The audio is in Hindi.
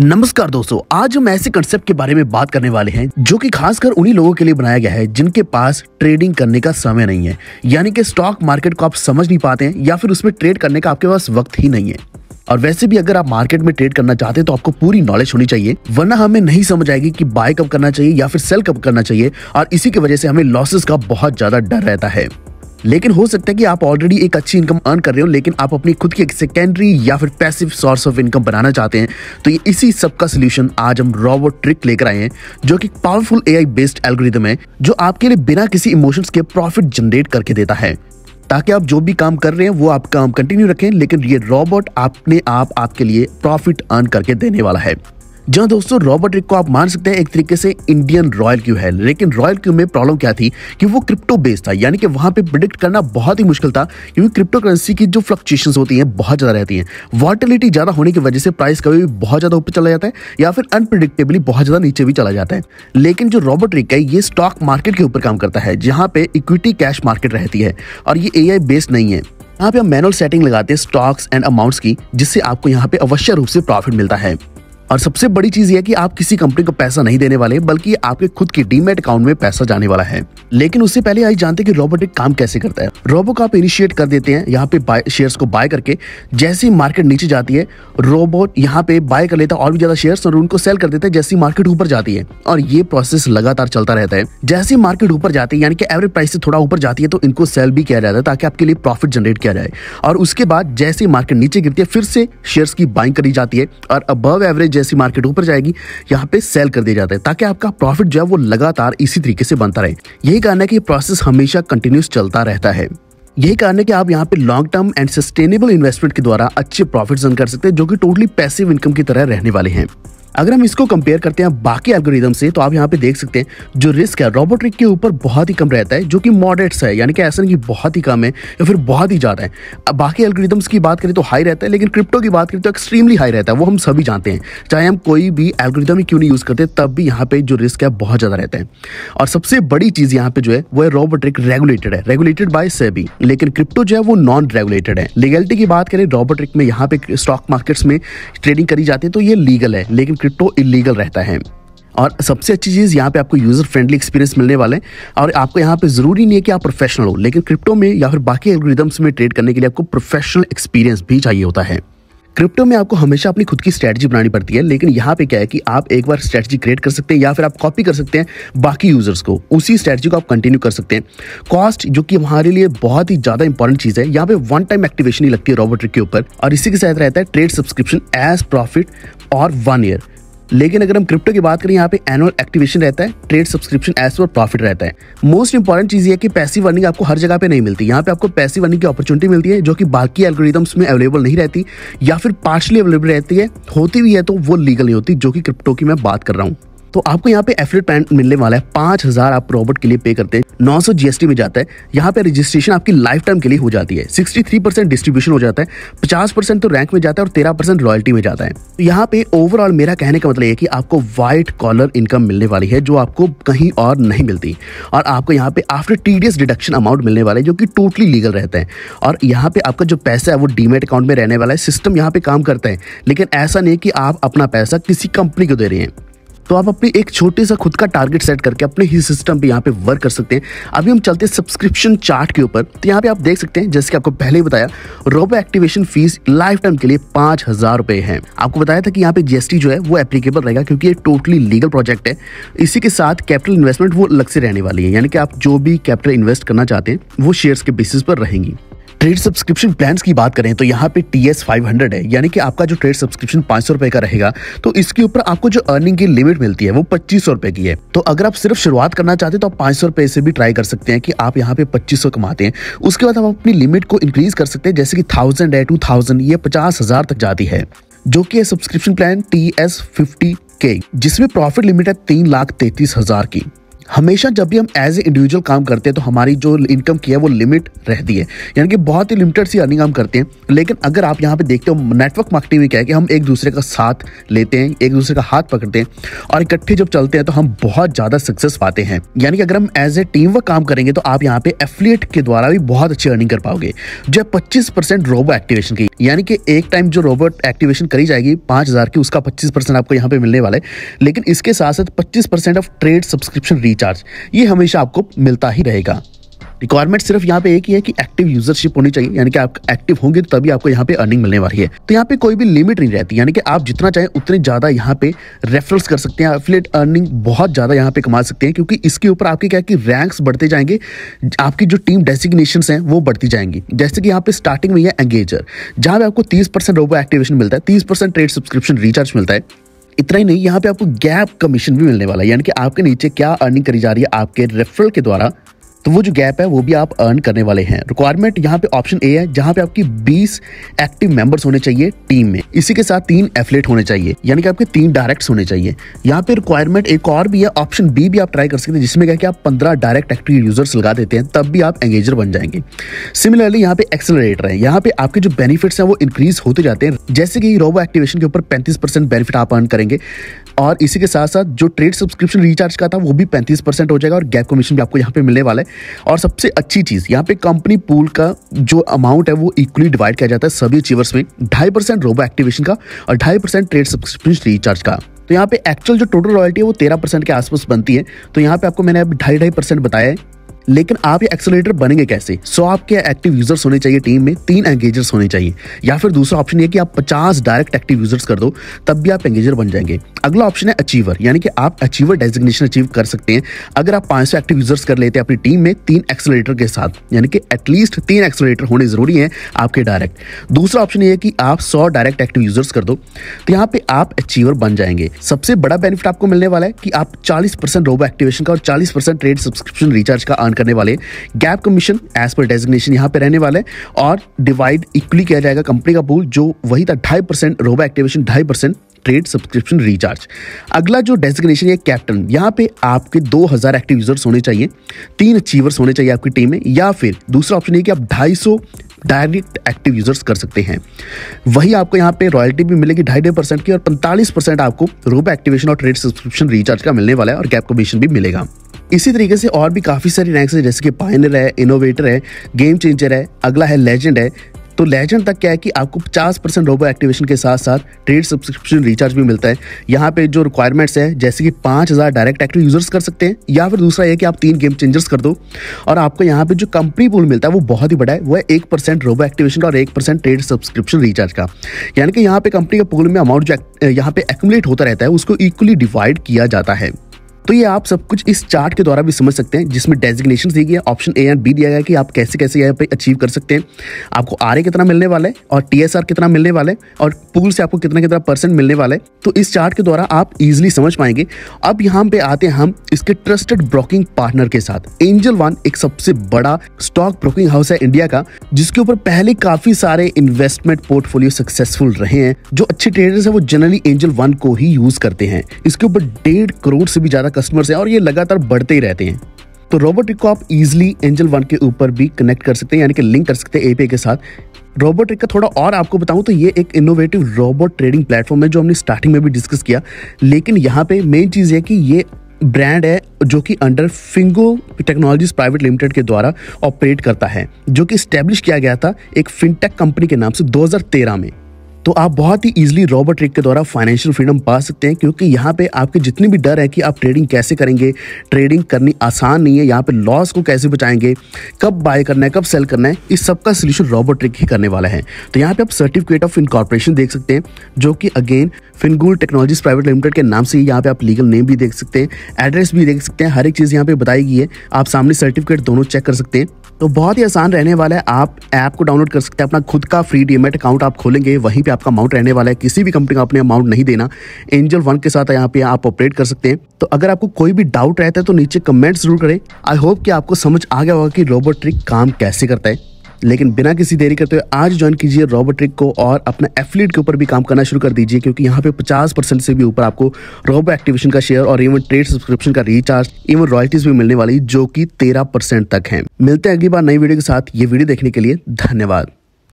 नमस्कार दोस्तों आज हम ऐसे कंसेप्ट के बारे में बात करने वाले हैं जो कि खासकर उन्हीं लोगों के लिए बनाया गया है जिनके पास ट्रेडिंग करने का समय नहीं है यानी कि स्टॉक मार्केट को आप समझ नहीं पाते हैं या फिर उसमें ट्रेड करने का आपके पास वक्त ही नहीं है और वैसे भी अगर आप मार्केट में ट्रेड करना चाहते हैं तो आपको पूरी नॉलेज होनी चाहिए वरना हमें नहीं समझ आएगी कि बाय कब करना चाहिए या फिर सेल कब करना चाहिए और इसी की वजह से हमें लॉसेस का बहुत ज्यादा डर रहता है लेकिन हो सकता है कि आप ऑलरेडी एक अच्छी इनकम अर्न कर रहे हो लेकिन आप अपनी खुद की एक सेकेंडरी या फिर पैसिव सोर्स ऑफ इनकम बनाना चाहते हैं तो ये इसी सब का सोल्यूशन आज हम रोबोट ट्रिक लेकर आए हैं जो कि पावरफुल एआई बेस्ड एल्गोरिदम है जो आपके लिए बिना किसी इमोशंस के प्रॉफिट जनरेट करके देता है ताकि आप जो भी काम कर रहे हैं वो आप काम कंटिन्यू रखें लेकिन ये रोबोट अपने आप आपके लिए प्रॉफिट अर्न करके देने वाला है जहां दोस्तों रॉबर्ट रिक को आप मान सकते हैं एक तरीके से इंडियन रॉयल क्यू है लेकिन रॉयल क्यू में प्रॉब्लम क्या थी कि वो क्रिप्टो बेस्ड था यानी कि वहां पे प्रिडिक्ट करना बहुत ही मुश्किल था क्योंकि क्रिप्टो करेंसी की जो फ्लक्चुएशन होती हैं बहुत ज़्यादा रहती हैं वॉटिलिटी ज़्यादा होने की वजह से प्राइस कभी भी बहुत ज़्यादा ऊपर चला जाता है या फिर अनप्रिडिक्टेबली बहुत ज़्यादा नीचे भी चला जाता है लेकिन जो रॉबर्ट रिक है ये स्टॉक मार्केट के ऊपर काम करता है जहाँ पे इक्विटी कैश मार्केट रहती है और ये ए बेस्ड नहीं है यहाँ पे हम मैनुअल सेटिंग लगाते हैं स्टॉक्स एंड अमाउंट्स की जिससे आपको यहाँ पे अवश्य रूप से प्रॉफिट मिलता है और सबसे बड़ी चीज यह कि आप किसी कंपनी को पैसा नहीं देने वाले बल्कि आपके खुद के डीमेट अकाउंट में पैसा जाने वाला है लेकिन उससे पहले आई जानते हैं कि रोबोटिक काम कैसे करता है रोबो आप इनिशिएट कर देते हैं यहाँ पे शेयर्स को बाय करके जैसे ही मार्केट नीचे जाती है रोबोट यहाँ पे बाय कर लेता है और भी ज्यादा शेयर और उनको सेल कर देता है जैसे मार्केट ऊपर जाती है और ये प्रोसेस लगातार चलता रहता है जैसे मार्केट ऊपर जाती है यानी कि एवरेज प्राइस से थोड़ा ऊपर जाती है तो इनको सेल भी किया जाता है ताकि आपके लिए प्रॉफिट जनरेट किया जाए और उसके बाद जैसे मार्केट नीचे गिरती है फिर से शेयर्स की बाइंग करी जाती है और अबव एवरेज जैसी मार्केट ऊपर जाएगी यहाँ पे सेल कर दिया जाता है ताकि आपका प्रॉफिट जो है वो लगातार इसी तरीके से बनता रहे यही कारण है कि प्रोसेस हमेशा कंटिन्यूस चलता रहता है यही कारण है कि आप यहाँ पे long term and sustainable investment के द्वारा अच्छे प्रॉफिट अर्न कर सकते हैं जो कि टोटली पैसिव इनकम की तरह रहने वाले हैं अगर हम इसको कंपेयर करते हैं बाकी एल्गोरिदम से तो आप यहाँ पे देख सकते हैं जो रिस्क है रोबोटिक के ऊपर बहुत ही कम रहता है जो कि मॉडरेट्स है यानी कि ऐसा नहीं कि बहुत ही कम है या फिर बहुत ही ज़्यादा है अब बाकी एल्गोरिदम्स की बात करें तो हाई रहता है लेकिन क्रिप्टो की बात करें तो एक्सट्रीमली हाई रहता है वो हम सभी जानते हैं चाहे हम कोई भी एल्गोरिदम ही क्यों नहीं यूज़ करते तब भी यहाँ पे जो रिस्क है बहुत ज़्यादा रहता है और सबसे बड़ी चीज़ यहाँ पे जो है वो है रोबोटिक रेगुलेटेड है रेगुलेटेड बाय सेबी लेकिन क्रिप्टो जो है वो नॉन रेगुलेटेड है लीगलिटी की बात करें रोबोटिक में यहाँ पे स्टॉक मार्केट्स में ट्रेडिंग करी जाती है तो ये लीगल है लेकिन क्रिप्टो इलीगल रहता है और सबसे अच्छी चीज़ यहाँ पे आपको यूज़र फ्रेंडली एक्सपीरियंस मिलने वाले हैं और आपको यहाँ पे ज़रूरी नहीं है कि आप प्रोफेशनल हो लेकिन क्रिप्टो में या फिर बाकी एल्गोरिदम्स में ट्रेड करने के लिए आपको प्रोफेशनल एक्सपीरियंस भी चाहिए होता है क्रिप्टो में आपको हमेशा अपनी खुद की स्ट्रैटेजी बनानी पड़ती है लेकिन यहाँ पे क्या है कि आप एक बार स्ट्रैटेजी क्रिएट कर सकते हैं या फिर आप कॉपी कर सकते हैं बाकी यूजर्स को उसी स्ट्रैटेजी को आप कंटिन्यू कर सकते हैं कॉस्ट जो कि हमारे लिए बहुत ही ज्यादा इंपॉर्टेंट चीज है यहाँ पे वन टाइम एक्टिवेशन ही लगती है रोबोटिक के ऊपर और इसी के साथ रहता है ट्रेड सब्सक्रिप्शन एज प्रॉफिट और वन ईयर लेकिन अगर हम क्रिप्टो की बात करें यहाँ पे एनुअल एक्टिवेशन रहता है ट्रेड सब्सक्रिप्शन एस और प्रॉफिट रहता है मोस्ट इंपॉर्टेंट चीज ये कि पैसिव अर्निंग आपको हर जगह पे नहीं मिलती यहाँ पे आपको पैसिव अर्निंग की अपॉर्चुनिटी मिलती है जो कि बाकी एल्गोरिदम्स में अवेलेबल नहीं रहती या फिर पार्शली अवेलेबल रहती है होती भी है तो वो लीगल नहीं होती जो कि क्रिप्टो की मैं बात कर रहा हूँ तो आपको यहाँ पे एफिलेट प्लान मिलने वाला है पांच हजार आप रॉबर्ट के लिए पे करते हैं नौ सौ जीएसटी में जाता है यहाँ पे रजिस्ट्रेशन आपकी लाइफ टाइम के लिए हो जाती है सिक्सटी थ्री परसेंट डिस्ट्रीब्यूशन हो जाता है पचास परसेंट तो रैंक में जाता है और तेरह परसेंट रॉयल्टी में जाता है तो यहाँ पे ओवरऑल मेरा कहने का मतलब है कि आपको व्हाइट कॉलर इनकम मिलने वाली है जो आपको कहीं और नहीं मिलती और आपको यहाँ पे आफ्टर टीडीएस डिडक्शन अमाउंट मिलने वाला है जो कि टोटली लीगल रहता है और यहाँ पे आपका जो पैसा है वो डीमेट अकाउंट में रहने वाला है सिस्टम यहाँ पे काम करता है लेकिन ऐसा नहीं कि आप अपना पैसा किसी कंपनी को दे रहे हैं तो आप अपनी एक छोटे सा खुद का टारगेट सेट करके अपने ही सिस्टम पे यहाँ पे वर्क कर सकते हैं अभी हम चलते हैं सब्सक्रिप्शन चार्ट के ऊपर तो यहाँ पे आप देख सकते हैं जैसे कि आपको पहले ही बताया robo activation fees life time के लिए पांच हजार रुपए है आपको बताया था कि यहाँ पे जीएसटी जो है वो एप्लीकेबल रहेगा क्योंकि ये टोटली लीगल प्रोजेक्ट है इसी के साथ कैपिटल इन्वेस्टमेंट वो अलग से रहने वाली है यानी कि आप जो भी कैपिटल इन्वेस्ट करना चाहते हैं वो शेयर्स के बेसिस पर रहेंगी ट्रेड सब्सक्रिप्शन प्लान की बात करें तो यहाँ पे टी एस फाइव हंड्रेड है यानी कि आपका जो ट्रेड सब्सक्रिप्शन पांच सौ रुपए का रहेगा तो इसके ऊपर आपको जो अर्निंग की लिमिट मिलती है वो पच्चीस सौ रुपए की है तो अगर आप सिर्फ शुरुआत करना चाहते हैं तो आप पांच सौ रुपए से भी ट्राई कर सकते हैं कि आप यहाँ पे पच्चीस सौ कमाते हैं उसके बाद आप अपनी लिमिट को इंक्रीज कर सकते हैं जैसे कि थाउजेंड है टू थाउजेंड ये पचास हजार तक जाती है जो कि subscription plan T S fifty के जिसमें प्रॉफिट लिमिट है तीन लाख तैतीस हजार की हमेशा जब भी हम एज ए इंडिविजुअल काम करते हैं तो हमारी जो इनकम की है वो लिमिट रहती है यानी कि बहुत ही लिमिटेड सी अर्निंग हम करते हैं लेकिन अगर आप यहाँ पे देखते हो नेटवर्क मार्केटिंग में क्या है कि हम एक दूसरे का साथ लेते हैं एक दूसरे का हाथ पकड़ते हैं और इकट्ठे जब चलते हैं तो हम बहुत ज़्यादा सक्सेस पाते हैं यानी कि अगर हम एज ए टीम वर्क काम करेंगे तो आप यहाँ पे एफिलिएट के द्वारा भी बहुत अच्छी अर्निंग कर पाओगे जो पच्चीस परसेंट रोबो एक्टिवेशन की यानी कि एक टाइम जो रोबोट एक्टिवेशन करी जाएगी पाँच हज़ार की उसका पच्चीस परसेंट आपको यहाँ पे मिलने वाला है लेकिन इसके साथ साथ पच्चीस percent of trade subscription reach recharge ये हमेशा आपको मिलता ही रहेगा रिक्वायरमेंट सिर्फ यहाँ पे एक ही है कि एक्टिव यूजरशिप होनी चाहिए यानी कि आप एक्टिव होंगे तो तभी आपको यहाँ पे अर्निंग मिलने वाली है तो यहाँ पे कोई भी लिमिट नहीं रहती यानी कि आप जितना चाहें उतने ज़्यादा यहाँ पे रेफरल्स कर सकते हैं एफिलेट अर्निंग बहुत ज़्यादा यहाँ पे कमा सकते हैं क्योंकि इसके ऊपर आपके क्या है कि रैंक्स बढ़ते जाएंगे आपकी जो टीम डेसिग्नेशन है वो बढ़ती जाएंगी जैसे कि यहाँ पे स्टार्टिंग में है एंगेजर जहाँ पे आपको तीस परसेंट एक्टिवेशन मिलता है तीस ट्रेड सब्सक्रिप्शन रिचार्ज मिलता है इतना ही नहीं यहाँ पे आपको गैप कमीशन भी मिलने वाला है यानी कि आपके नीचे क्या अर्निंग करी जा रही है आपके रेफरल के द्वारा तो वो जो गैप है वो भी आप अर्न करने वाले हैं रिक्वायरमेंट यहाँ पे ऑप्शन ए है जहाँ पे आपकी 20 एक्टिव मेंबर्स होने चाहिए टीम में इसी के साथ तीन एफलेट होने चाहिए यानी कि आपके तीन डायरेक्ट होने चाहिए यहाँ पे रिक्वायरमेंट एक और भी है ऑप्शन बी भी आप ट्राई कर सकते हैं जिसमें क्या कि आप पंद्रह डायरेक्ट एक्टिव यूजर्स लगा देते हैं तब भी आप एंगेजर बन जाएंगे सिमिलरली यहाँ पे एक्सेलरेटर है यहाँ पे आपके जो बेनिफिट्स हैं वो इंक्रीज होते जाते हैं जैसे कि रोबो एक्टिवेशन के ऊपर पैंतीस बेनिफिट आप अर्न करेंगे और इसी के साथ साथ जो ट्रेड सब्सक्रिप्शन रिचार्ज का था वो भी पैंतीस परसेंट हो जाएगा और गैप कमीशन भी आपको यहाँ पे मिलने वाला है और सबसे अच्छी चीज़ यहाँ पे कंपनी पूल का जो अमाउंट है वो इक्वली डिवाइड किया जाता है सभी अचीवर्स में ढाई परसेंट रोबो एक्टिवेशन का और ढाई परसेंट ट्रेड सब्सक्रिप्शन रिचार्ज का तो यहाँ पे एक्चुअल जो टोटल रॉयल्टी है वो तेरह परसेंट के आसपास बनती है तो यहाँ पे आपको मैंने अभी ढाई ढाई परसेंट बताया है लेकिन आप ये एक्सेलरेटर बनेंगे कैसे सो आपके एक्टिव यूजर्स होने चाहिए टीम में तीन एंगेजर्स होने चाहिए या फिर दूसरा ऑप्शन ये कि आप पचास डायरेक्ट एक्टिव यूजर्स कर दो तब भी आप एंगेजर बन जाएंगे अगला ऑप्शन है अचीवर यानी कि आप अचीवर डेजिग्नेशन अचीव कर सकते हैं अगर आप पांच एक्टिव यूजर्स कर लेते हैं अपनी टीम में तीन एक्सेलरेटर के साथ यानी कि एटलीस्ट तीन एक्सेलरेटर होने जरूरी है आपके डायरेक्ट दूसरा ऑप्शन ये कि आप सौ डायरेक्ट एक्टिव यूजर्स कर दो तो यहाँ पे आप अचीवर बन जाएंगे सबसे बड़ा बेनिफिट आपको मिलने वाला है कि आप चालीस परसेंट रोबो एक्टिवेशन का और चालीस परसेंट ट्रेड सब्सक्रिप्शन रिचार्ज का अर्न करने वाले gap commission as per designation यहाँ पे रहने वाले और डिवाइड इक्वली किया जाएगा कंपनी का पूल जो वही था ढाई परसेंट रोबा एक्टिवेशन ढाई परसेंट ट्रेड सब्सक्रिप्शन रिचार्ज अगला जो डेजिग्नेशन है कैप्टन यहाँ पे आपके 2000 एक्टिव यूजर्स होने चाहिए तीन अचीवर्स होने चाहिए आपकी टीम में या फिर दूसरा ऑप्शन ये कि आप 250 डायरेक्ट एक्टिव यूजर्स कर सकते हैं वही आपको यहाँ पे रॉयल्टी भी मिलेगी ढाई ढाई परसेंट की और पैंतालीस परसेंट आपको रोबो एक्टिवेशन और ट्रेड सब्सक्रिप्शन रिचार्ज का मिलने वाला है और कैप कमीशन भी मिलेगा इसी तरीके से और भी काफ़ी सारी रैंक्स हैं जैसे कि पाइनर है इनोवेटर है गेम चेंजर है अगला है लेजेंड है तो लेजेंड तक क्या है कि आपको 50 परसेंट रोबो एक्टिवेशन के साथ साथ ट्रेड सब्सक्रिप्शन रिचार्ज भी मिलता है यहाँ पे जो रिक्वायरमेंट्स है जैसे कि 5000 डायरेक्ट एक्टिव यूजर्स कर सकते हैं या फिर दूसरा यह कि आप तीन गेम चेंजर्स कर दो और आपको यहाँ पे जो कंपनी पुल मिलता है वो बहुत ही बड़ा है वो है एक परसेंट रोबो एक्टिवेशन और एक परसेंट ट्रेड सब्सक्रिप्शन रिचार्ज का यानी कि यहाँ पे कंपनी के पुल में अमाउंट जो यहाँ पे एक्मुलेट होता रहता है उसको इक्वली डिवाइड किया जाता है तो ये आप सब कुछ इस चार्ट के द्वारा भी समझ सकते हैं जिसमें डेजिग्नेशन दी गई है ऑप्शन ए एंड बी दिया गया कि आप कैसे कैसे यहाँ पे अचीव कर सकते हैं आपको आर कितना मिलने वाला है और टी कितना मिलने वाला है और पूल से आपको कितना कितना परसेंट मिलने वाला है तो इस चार्ट के द्वारा आप इजिली समझ पाएंगे अब यहाँ पे आते हैं हम इसके ट्रस्टेड ब्रोकिंग पार्टनर के साथ एंजल वन एक सबसे बड़ा स्टॉक ब्रोकिंग हाउस है इंडिया का जिसके ऊपर पहले काफी सारे इन्वेस्टमेंट पोर्टफोलियो सक्सेसफुल रहे हैं जो अच्छे ट्रेडर्स है वो जनरली एंजल वन को ही यूज करते हैं इसके ऊपर डेढ़ करोड़ से भी ज्यादा कस्टमर्स हैं और ये लगातार बढ़ते ही रहते हैं तो रोबोटिक को आप इजिली एंजल वन के ऊपर भी कनेक्ट कर सकते हैं यानी कि लिंक कर सकते हैं एपीआई के साथ रोबोटिक का थोड़ा और आपको बताऊं तो ये एक इनोवेटिव रोबोट ट्रेडिंग प्लेटफॉर्म है जो हमने स्टार्टिंग में भी डिस्कस किया लेकिन यहाँ पे मेन चीज़ है कि ये ब्रांड है जो कि under Fingo technologies private limited के द्वारा ऑपरेट करता है जो कि स्टैब्लिश किया गया था एक फिनटेक कंपनी के नाम से 2013 में तो आप बहुत ही इजीली रॉबर्ट ट्रिक के द्वारा फाइनेंशियल फ्रीडम पा सकते हैं क्योंकि यहाँ पे आपके जितने भी डर है कि आप ट्रेडिंग कैसे करेंगे ट्रेडिंग करनी आसान नहीं है यहाँ पे लॉस को कैसे बचाएंगे कब बाय करना है कब सेल करना है इस सब का सोल्यूशन रॉबर्ट ट्रिक ही करने वाला है तो यहाँ पे आप सर्टिफिकेट ऑफ इनकॉर्पोरेशन देख सकते हैं जो कि again Fingul technologies private limited के नाम से ही यहाँ पे आप लीगल नेम भी देख सकते हैं एड्रेस भी देख सकते हैं हर एक चीज़ यहाँ पे बताई गई है आप सामने सर्टिफिकेट दोनों चेक कर सकते हैं तो बहुत ही आसान रहने वाला है आप ऐप को डाउनलोड कर सकते हैं अपना खुद का फ्री डीमेट अकाउंट आप खोलेंगे वहीं पे आप आपका अमाउंट रहने वाला है किसी भी कंपनी का अपने अमाउंट नहीं देना एंजल वन के साथ यहाँ पे आप ऑपरेट कर सकते हैं तो अगर आपको कोई भी डाउट रहता है तो नीचे कमेंट जरूर करें आई होप कि आपको समझ आ गया होगा कि रोबोट ट्रिक काम कैसे करता है लेकिन बिना किसी देरी करते हुए आज ज्वाइन कीजिए रोबोट्रिक को और अपने एफिलेट के ऊपर भी काम करना शुरू कर दीजिए क्योंकि यहाँ पे 50 परसेंट से भी ऊपर आपको रोबो एक्टिवेशन का शेयर और इवन ट्रेड सब्सक्रिप्शन का रिचार्ज इवन रॉयल्टीज भी मिलने वाली जो कि तेरह परसेंट तक है मिलते हैं अगली बार नई वीडियो के साथ ये वीडियो देखने के लिए धन्यवाद